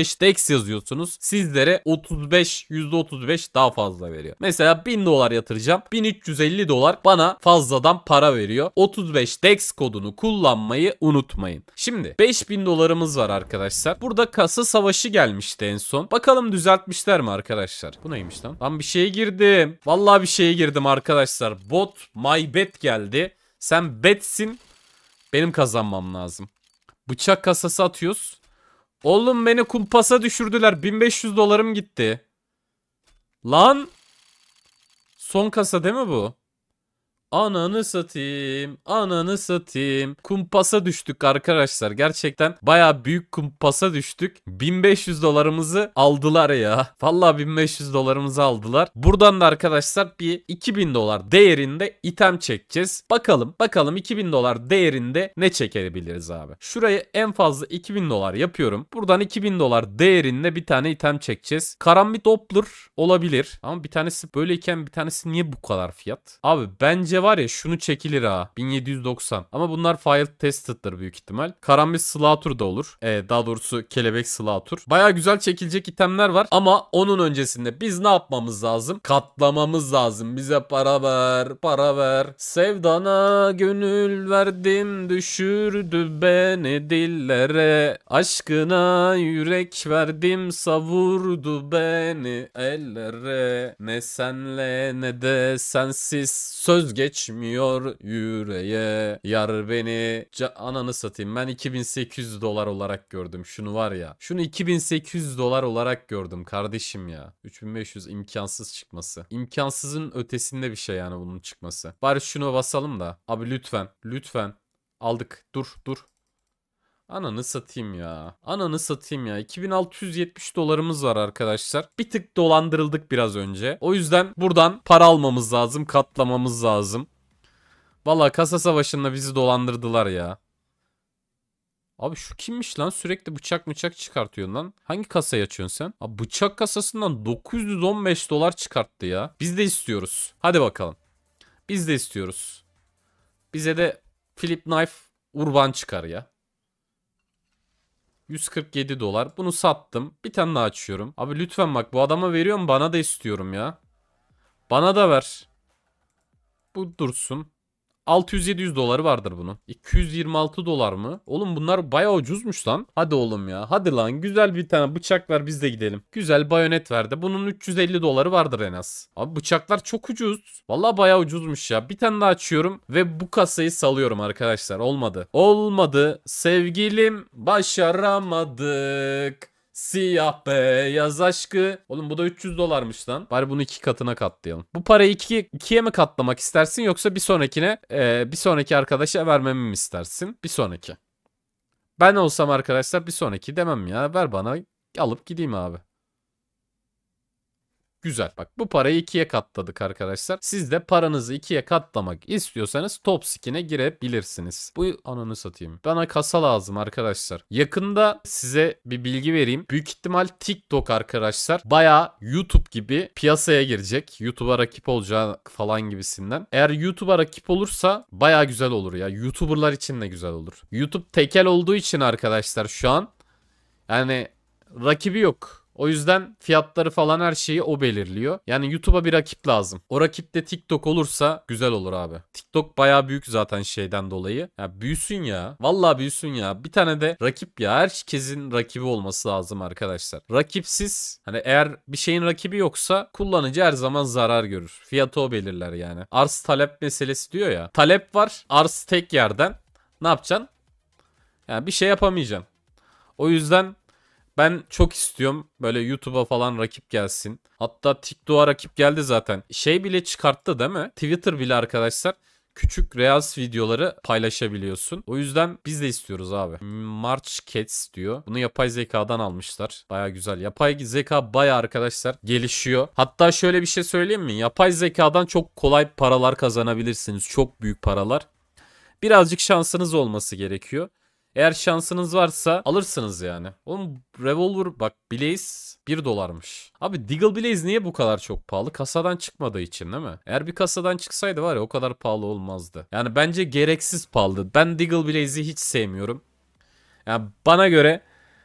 35 DEX yazıyorsunuz. Sizlere 35 %35 daha fazla veriyor. Mesela 1000 dolar yatıracağım. 1350 dolar bana fazladan para veriyor. 35 DEX kodunu kullanmayı unutmayın. Şimdi 5000 dolarımız var arkadaşlar. Burada kasa savaşı gelmişti en son. Bakalım düzeltmişler mi arkadaşlar? Bu neymiş lan? Lan bir şeye girdim. Vallahi bir şeye girdim arkadaşlar. Bot my bet geldi. Sen betsin. Benim kazanmam lazım. Bıçak kasası atıyoruz. Oğlum beni kumpasa düşürdüler. 1500 dolarım gitti. Lan. Son kasa değil mi bu? Ananı satayım, ananı satayım. Kumpasa düştük arkadaşlar. Gerçekten baya büyük kumpasa düştük. 1500 dolarımızı aldılar ya. Valla 1500 dolarımızı aldılar. Buradan da arkadaşlar bir 2000 dolar değerinde item çekeceğiz. Bakalım, bakalım 2000 dolar değerinde ne çekebiliriz abi. Şurayı en fazla 2000 dolar yapıyorum. Buradan 2000 dolar değerinde bir tane item çekeceğiz. Karambit Doppler olabilir. Ama bir tanesi böyleyken bir tanesi niye bu kadar fiyat? Abi bence Bence var ya şunu çekilir ha. 1790. Ama bunlar file tested'dır büyük ihtimal. Karambit Slaughter da olur. Ee, daha doğrusu kelebek Slaughter. Baya güzel çekilecek itemler var. Ama onun öncesinde biz ne yapmamız lazım? Katlamamız lazım. Bize para ver, para ver. Sevdana gönül verdim düşürdü beni dillere. Aşkına yürek verdim savurdu beni ellere. Ne senle ne de sensiz söz geç geçmiyor yüreğe. Yar beni Ca ananı satayım. Ben 2800 dolar olarak gördüm. Şunu var ya. Şunu 2800 dolar olarak gördüm kardeşim ya. 3500 imkansız çıkması. İmkansızın ötesinde bir şey yani bunun çıkması. Bari şunu basalım da. Abi lütfen. Lütfen. Aldık. Dur dur. Ananı satayım ya. Ananı satayım ya. 2670 dolarımız var arkadaşlar. Bir tık dolandırıldık biraz önce. O yüzden buradan para almamız lazım. Katlamamız lazım. Valla kasa savaşında bizi dolandırdılar ya. Abi şu kimmiş lan sürekli bıçak bıçak çıkartıyor lan. Hangi kasayı açıyorsun sen? Abi bıçak kasasından 915 dolar çıkarttı ya. Biz de istiyoruz. Hadi bakalım. Biz de istiyoruz. Bize de Philip Knife Urban çıkar ya. 147 dolar. Bunu sattım. Bir tane daha açıyorum. Abi lütfen bak bu adama veriyorum bana da istiyorum ya. Bana da ver. Bu dursun. 600-700 doları vardır bunun. 226 dolar mı? Oğlum bunlar baya ucuzmuş lan. Hadi oğlum ya. Hadi lan güzel bir tane bıçak ver biz de gidelim. Güzel bayonet ver de. Bunun 350 doları vardır en az. Abi bıçaklar çok ucuz. Valla baya ucuzmuş ya. Bir tane daha açıyorum ve bu kasayı salıyorum arkadaşlar. Olmadı. Olmadı. Sevgilim başaramadık. Siyah beyaz aşkı. Oğlum bu da 300 dolarmış lan. Bari bunu iki katına katlayalım. Bu parayı iki, ikiye mi katlamak istersin yoksa bir sonrakine e, bir sonraki arkadaşa vermemi mi istersin? Bir sonraki. Ben olsam arkadaşlar bir sonraki demem ya. Ver bana alıp gideyim abi. Güzel. Bak bu parayı ikiye katladık arkadaşlar. Siz de paranızı ikiye katlamak istiyorsanız top skin'e girebilirsiniz. Bu ananı satayım. Bana kasa lazım arkadaşlar. Yakında size bir bilgi vereyim. Büyük ihtimal TikTok arkadaşlar baya YouTube gibi piyasaya girecek. YouTube'a rakip olacağı falan gibisinden. Eğer YouTube'a rakip olursa baya güzel olur ya. YouTuber'lar için de güzel olur. YouTube tekel olduğu için arkadaşlar şu an yani rakibi yok. O yüzden fiyatları falan her şeyi o belirliyor. Yani YouTube'a bir rakip lazım. O rakip de TikTok olursa güzel olur abi. TikTok baya büyük zaten şeyden dolayı. Ya büyüsün ya. Vallahi büyüsün ya. Bir tane de rakip ya. Herkesin rakibi olması lazım arkadaşlar. Rakipsiz hani eğer bir şeyin rakibi yoksa kullanıcı her zaman zarar görür. Fiyatı o belirler yani. Arz talep meselesi diyor ya. Talep var. Arz tek yerden. Ne yapacaksın? Yani bir şey yapamayacaksın. O yüzden ben çok istiyorum böyle YouTube'a falan rakip gelsin. Hatta TikTok'a rakip geldi zaten. Şey bile çıkarttı değil mi? Twitter bile arkadaşlar küçük Reels videoları paylaşabiliyorsun. O yüzden biz de istiyoruz abi. March Cats diyor. Bunu yapay zekadan almışlar. Baya güzel. Yapay zeka baya arkadaşlar gelişiyor. Hatta şöyle bir şey söyleyeyim mi? Yapay zekadan çok kolay paralar kazanabilirsiniz. Çok büyük paralar. Birazcık şansınız olması gerekiyor. Eğer şansınız varsa alırsınız yani. Oğlum Revolver bak Blaze 1 dolarmış. Abi Deagle Blaze niye bu kadar çok pahalı? Kasadan çıkmadığı için değil mi? Eğer bir kasadan çıksaydı var ya o kadar pahalı olmazdı. Yani bence gereksiz pahalı. Ben Deagle Blaze'i hiç sevmiyorum. Yani bana göre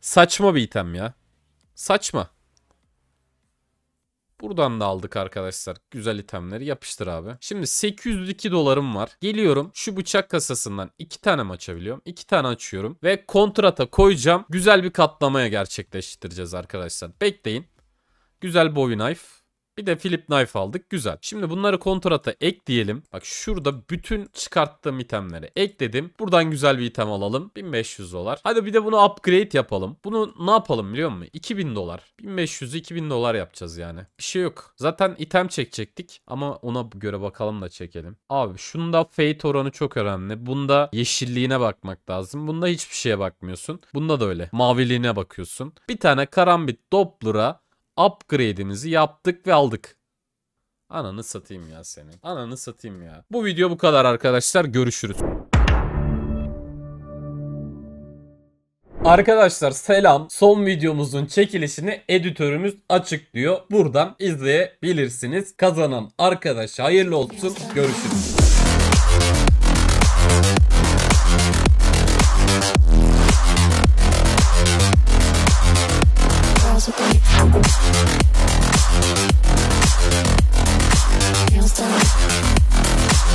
saçma bir item ya. Saçma. Buradan da aldık arkadaşlar. Güzel itemleri yapıştır abi. Şimdi 802 dolarım var. Geliyorum şu bıçak kasasından 2 tane açabiliyorum. 2 tane açıyorum ve kontrata koyacağım. Güzel bir katlamaya gerçekleştireceğiz arkadaşlar. Bekleyin. Güzel bowie knife. Bir de Philip Knife aldık. Güzel. Şimdi bunları kontrata ek diyelim. Bak şurada bütün çıkarttığım itemleri ekledim. Buradan güzel bir item alalım. 1500 dolar. Hadi bir de bunu upgrade yapalım. Bunu ne yapalım biliyor musun? 2000 dolar. 1500'ü 2000 dolar yapacağız yani. Bir şey yok. Zaten item çekecektik. Ama ona göre bakalım da çekelim. Abi şunda fate oranı çok önemli. Bunda yeşilliğine bakmak lazım. Bunda hiçbir şeye bakmıyorsun. Bunda da öyle. Maviliğine bakıyorsun. Bir tane karambit doplura upgrade'imizi yaptık ve aldık. Ananı satayım ya senin. Ananı satayım ya. Bu video bu kadar arkadaşlar. Görüşürüz. Arkadaşlar selam. Son videomuzun çekilişini editörümüz açıklıyor. Buradan izleyebilirsiniz. Kazanan arkadaş hayırlı olsun. Görüşürüz.